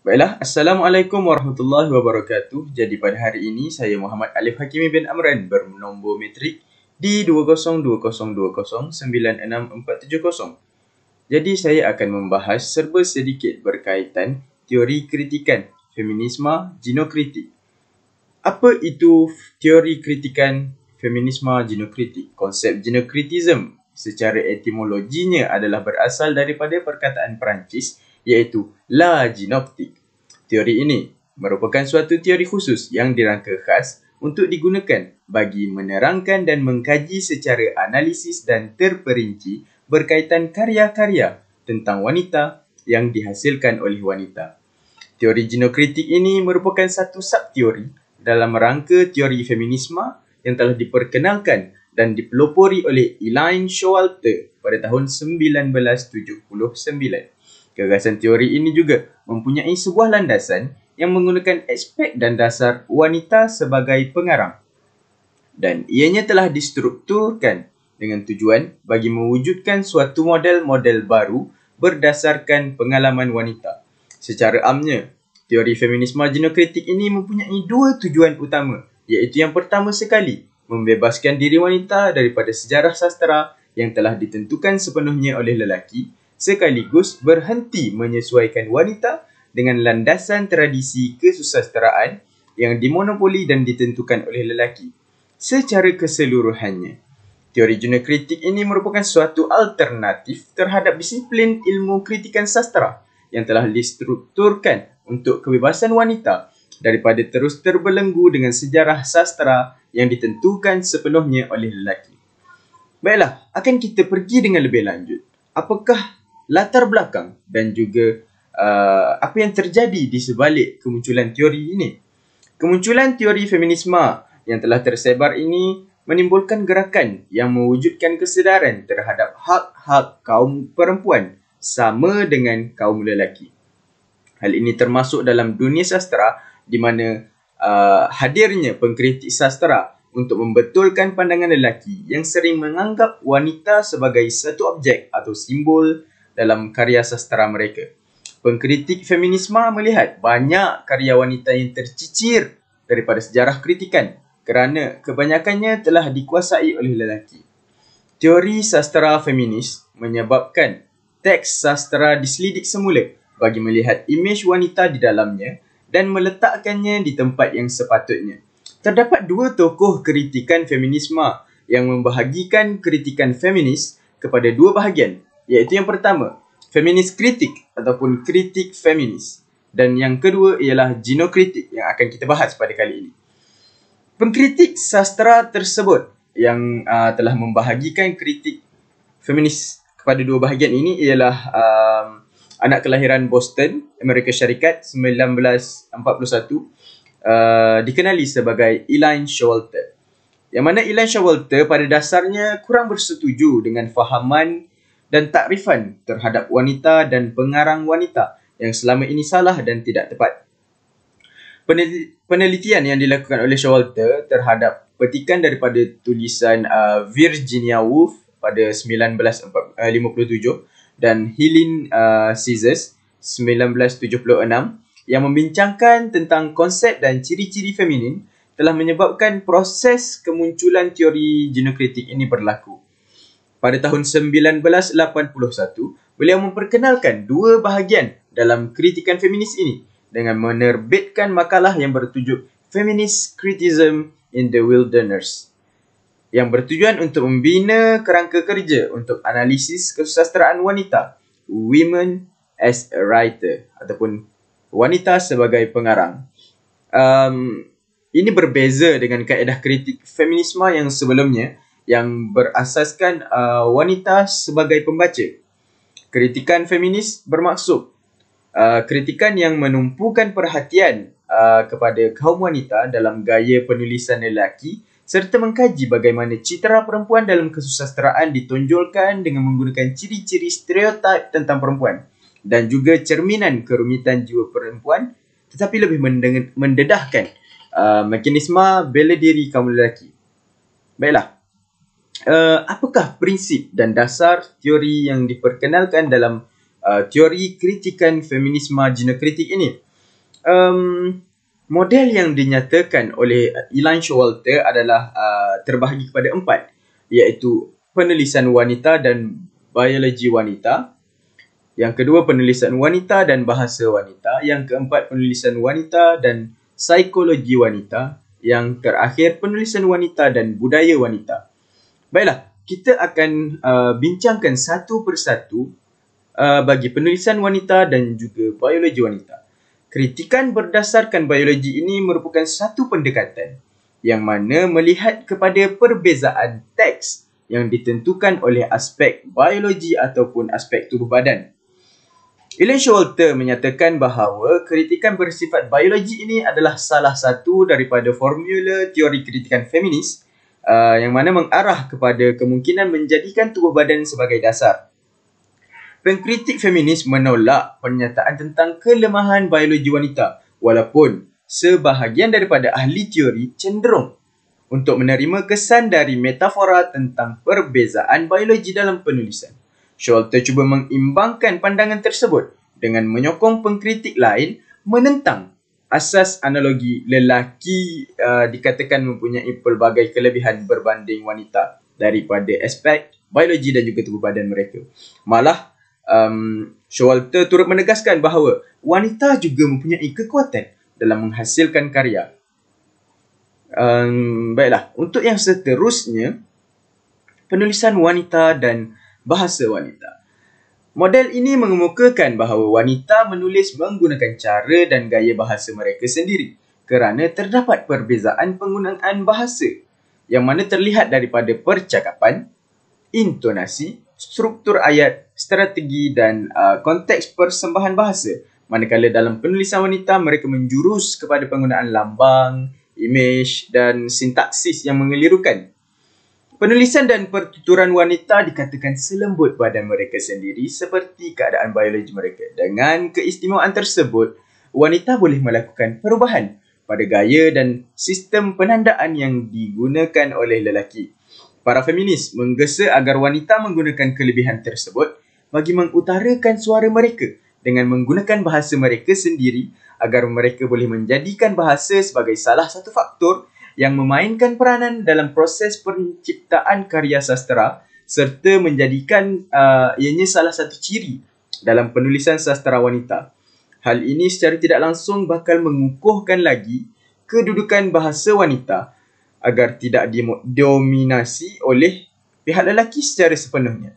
Baiklah, Assalamualaikum warahmatullahi wabarakatuh. Jadi pada hari ini, saya Muhammad Alif Hakimi bin Amran bernombor metrik di 20202096470. Jadi saya akan membahas serba sedikit berkaitan teori kritikan feminisma genokritik. Apa itu teori kritikan feminisma genokritik? Konsep genokritism secara etimologinya adalah berasal daripada perkataan Perancis iaitu La Ginoptik. Teori ini merupakan suatu teori khusus yang dirangka khas untuk digunakan bagi menerangkan dan mengkaji secara analisis dan terperinci berkaitan karya-karya tentang wanita yang dihasilkan oleh wanita. Teori ginokritik ini merupakan satu sub teori dalam rangka teori feminisme yang telah diperkenalkan dan dipelopori oleh Elaine Showalter pada tahun 1979. Gagasan teori ini juga mempunyai sebuah landasan yang menggunakan aspek dan dasar wanita sebagai pengarang. Dan ianya telah distrukturkan dengan tujuan bagi mewujudkan suatu model-model baru berdasarkan pengalaman wanita. Secara amnya, teori feminis marginokritik ini mempunyai dua tujuan utama iaitu yang pertama sekali, membebaskan diri wanita daripada sejarah sastra yang telah ditentukan sepenuhnya oleh lelaki sekaligus berhenti menyesuaikan wanita dengan landasan tradisi kesusasteraan yang dimonopoli dan ditentukan oleh lelaki secara keseluruhannya. Teori jurnal kritik ini merupakan suatu alternatif terhadap disiplin ilmu kritikan sastra yang telah distrukturkan untuk kebebasan wanita daripada terus terbelenggu dengan sejarah sastra yang ditentukan sepenuhnya oleh lelaki. Baiklah, akan kita pergi dengan lebih lanjut. Apakah latar belakang dan juga uh, apa yang terjadi di sebalik kemunculan teori ini. Kemunculan teori feminisme yang telah tersebar ini menimbulkan gerakan yang mewujudkan kesedaran terhadap hak-hak kaum perempuan sama dengan kaum lelaki. Hal ini termasuk dalam dunia sastra di mana uh, hadirnya pengkritik sastra untuk membetulkan pandangan lelaki yang sering menganggap wanita sebagai satu objek atau simbol dalam karya sastra mereka. Pengkritik feminisme melihat banyak karya wanita yang tercicir daripada sejarah kritikan kerana kebanyakannya telah dikuasai oleh lelaki. Teori sastra feminis menyebabkan teks sastra diselidik semula bagi melihat imej wanita di dalamnya dan meletakkannya di tempat yang sepatutnya. Terdapat dua tokoh kritikan feminisme yang membahagikan kritikan feminis kepada dua bahagian iaitu yang pertama, feminis kritik ataupun kritik feminis dan yang kedua ialah genokritik yang akan kita bahas pada kali ini. Pengkritik sastra tersebut yang uh, telah membahagikan kritik feminis kepada dua bahagian ini ialah um, anak kelahiran Boston, Amerika Syarikat 1941 uh, dikenali sebagai Elaine Showalter. Yang mana Elaine Showalter pada dasarnya kurang bersetuju dengan fahaman dan takrifan terhadap wanita dan pengarang wanita yang selama ini salah dan tidak tepat. Penelitian yang dilakukan oleh Showalter terhadap petikan daripada tulisan uh, Virginia Woolf pada 1957 uh, dan Helen uh, Caesars 1976 yang membincangkan tentang konsep dan ciri-ciri feminin telah menyebabkan proses kemunculan teori genokritik ini berlaku pada tahun 1981, beliau memperkenalkan dua bahagian dalam kritikan feminis ini dengan menerbitkan makalah yang bertujuk Feminist Criticism in the Wilderness yang bertujuan untuk membina kerangka kerja untuk analisis kesusasteraan wanita, women as a writer ataupun wanita sebagai pengarang. Um, ini berbeza dengan kaedah kritik feminisme yang sebelumnya yang berasaskan uh, wanita sebagai pembaca. Kritikan feminis bermaksud uh, kritikan yang menumpukan perhatian uh, kepada kaum wanita dalam gaya penulisan lelaki serta mengkaji bagaimana citra perempuan dalam kesusasteraan ditonjolkan dengan menggunakan ciri-ciri stereotip tentang perempuan dan juga cerminan kerumitan jiwa perempuan tetapi lebih mendedahkan uh, mekanisme bela diri kaum lelaki. Baiklah uh, apakah prinsip dan dasar teori yang diperkenalkan dalam uh, teori kritikan feminisme genokritik ini? Um, model yang dinyatakan oleh Ilan Showalter adalah uh, terbahagi kepada empat iaitu penulisan wanita dan biologi wanita yang kedua penulisan wanita dan bahasa wanita yang keempat penulisan wanita dan psikologi wanita yang terakhir penulisan wanita dan budaya wanita Baiklah, kita akan uh, bincangkan satu persatu uh, bagi penulisan wanita dan juga biologi wanita. Kritikan berdasarkan biologi ini merupakan satu pendekatan yang mana melihat kepada perbezaan teks yang ditentukan oleh aspek biologi ataupun aspek tubuh badan. Elaine Showalter menyatakan bahawa kritikan bersifat biologi ini adalah salah satu daripada formula teori kritikan feminis Uh, yang mana mengarah kepada kemungkinan menjadikan tubuh badan sebagai dasar. Pengkritik feminis menolak pernyataan tentang kelemahan biologi wanita walaupun sebahagian daripada ahli teori cenderung untuk menerima kesan dari metafora tentang perbezaan biologi dalam penulisan. Scholter cuba mengimbangkan pandangan tersebut dengan menyokong pengkritik lain menentang asas analogi lelaki uh, dikatakan mempunyai pelbagai kelebihan berbanding wanita daripada aspek biologi dan juga tubuh badan mereka. Malah um, Showalter turut menegaskan bahawa wanita juga mempunyai kekuatan dalam menghasilkan karya. Um, baiklah, untuk yang seterusnya penulisan wanita dan bahasa wanita. Model ini mengemukakan bahawa wanita menulis menggunakan cara dan gaya bahasa mereka sendiri kerana terdapat perbezaan penggunaan bahasa yang mana terlihat daripada percakapan, intonasi, struktur ayat, strategi dan uh, konteks persembahan bahasa. Manakala dalam penulisan wanita mereka menjurus kepada penggunaan lambang, imej dan sintaksis yang mengelirukan Penulisan dan pertuturan wanita dikatakan selembut badan mereka sendiri seperti keadaan biologi mereka. Dengan keistimewaan tersebut, wanita boleh melakukan perubahan pada gaya dan sistem penandaan yang digunakan oleh lelaki. Para feminis menggesa agar wanita menggunakan kelebihan tersebut bagi mengutarakan suara mereka dengan menggunakan bahasa mereka sendiri agar mereka boleh menjadikan bahasa sebagai salah satu faktor yang memainkan peranan dalam proses penciptaan karya sastra serta menjadikan uh, ianya salah satu ciri dalam penulisan sastra wanita. Hal ini secara tidak langsung bakal mengukuhkan lagi kedudukan bahasa wanita agar tidak didominasi oleh pihak lelaki secara sepenuhnya.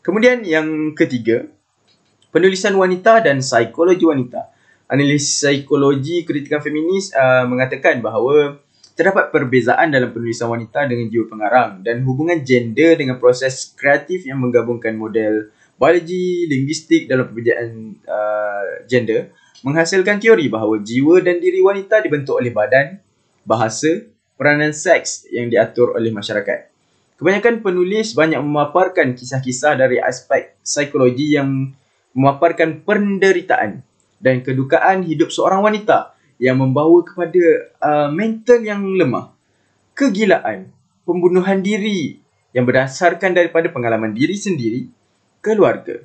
Kemudian yang ketiga, penulisan wanita dan psikologi wanita. Analis psikologi kritikan feminis uh, mengatakan bahawa Terdapat perbezaan dalam penulisan wanita dengan jiwa pengarang dan hubungan gender dengan proses kreatif yang menggabungkan model biologi, linguistik dalam perbezaan uh, gender menghasilkan teori bahawa jiwa dan diri wanita dibentuk oleh badan, bahasa, peranan seks yang diatur oleh masyarakat. Kebanyakan penulis banyak memaparkan kisah-kisah dari aspek psikologi yang memaparkan penderitaan dan kedukaan hidup seorang wanita yang membawa kepada uh, mental yang lemah, kegilaan, pembunuhan diri yang berdasarkan daripada pengalaman diri sendiri, keluarga.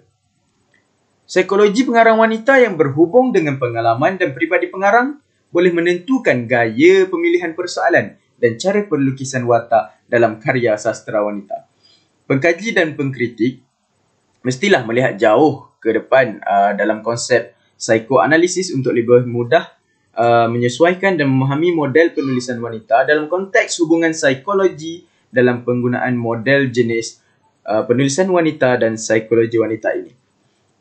Psikologi pengarang wanita yang berhubung dengan pengalaman dan peribadi pengarang boleh menentukan gaya pemilihan persoalan dan cara perlukisan watak dalam karya sastra wanita. Pengkaji dan pengkritik mestilah melihat jauh ke depan uh, dalam konsep psikoanalisis untuk lebih mudah uh, menyesuaikan dan memahami model penulisan wanita dalam konteks hubungan psikologi dalam penggunaan model jenis uh, penulisan wanita dan psikologi wanita ini.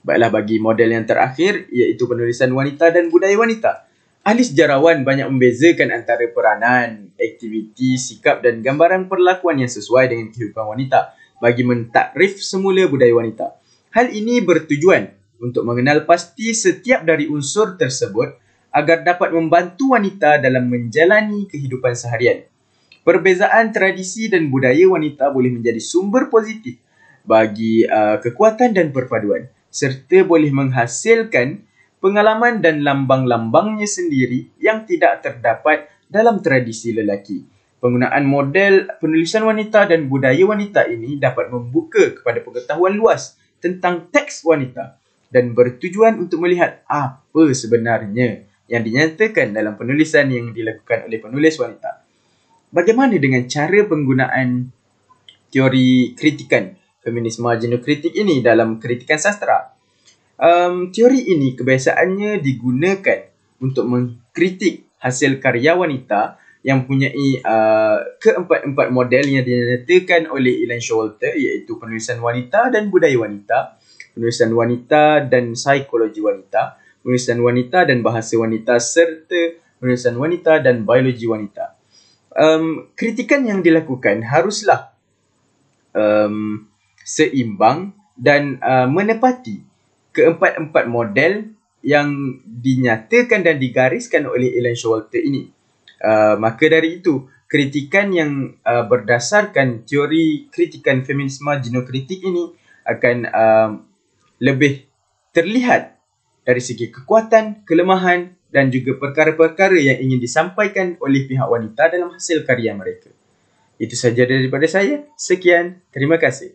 Baiklah bagi model yang terakhir iaitu penulisan wanita dan budaya wanita. Ahli sejarawan banyak membezakan antara peranan, aktiviti, sikap dan gambaran perlakuan yang sesuai dengan kehidupan wanita bagi mentakrif semula budaya wanita. Hal ini bertujuan untuk mengenal pasti setiap dari unsur tersebut agar dapat membantu wanita dalam menjalani kehidupan seharian. Perbezaan tradisi dan budaya wanita boleh menjadi sumber positif bagi uh, kekuatan dan perpaduan serta boleh menghasilkan pengalaman dan lambang-lambangnya sendiri yang tidak terdapat dalam tradisi lelaki. Penggunaan model penulisan wanita dan budaya wanita ini dapat membuka kepada pengetahuan luas tentang teks wanita dan bertujuan untuk melihat apa sebenarnya yang dinyatakan dalam penulisan yang dilakukan oleh penulis wanita. Bagaimana dengan cara penggunaan teori kritikan feminisme kritik ini dalam kritikan sastra? Um, teori ini kebiasaannya digunakan untuk mengkritik hasil karya wanita yang mempunyai uh, eh, keempat-empat model yang dinyatakan oleh Elaine Showalter iaitu penulisan wanita dan budaya wanita, penulisan wanita dan psikologi wanita penulisan wanita dan bahasa wanita serta penulisan wanita dan biologi wanita. Um, kritikan yang dilakukan haruslah um, seimbang dan uh, menepati keempat-empat model yang dinyatakan dan digariskan oleh Elaine Showalter ini. Uh, maka dari itu, kritikan yang uh, berdasarkan teori kritikan feminisme genokritik ini akan uh, lebih terlihat dari segi kekuatan, kelemahan dan juga perkara-perkara yang ingin disampaikan oleh pihak wanita dalam hasil karya mereka. Itu sahaja daripada saya. Sekian, terima kasih.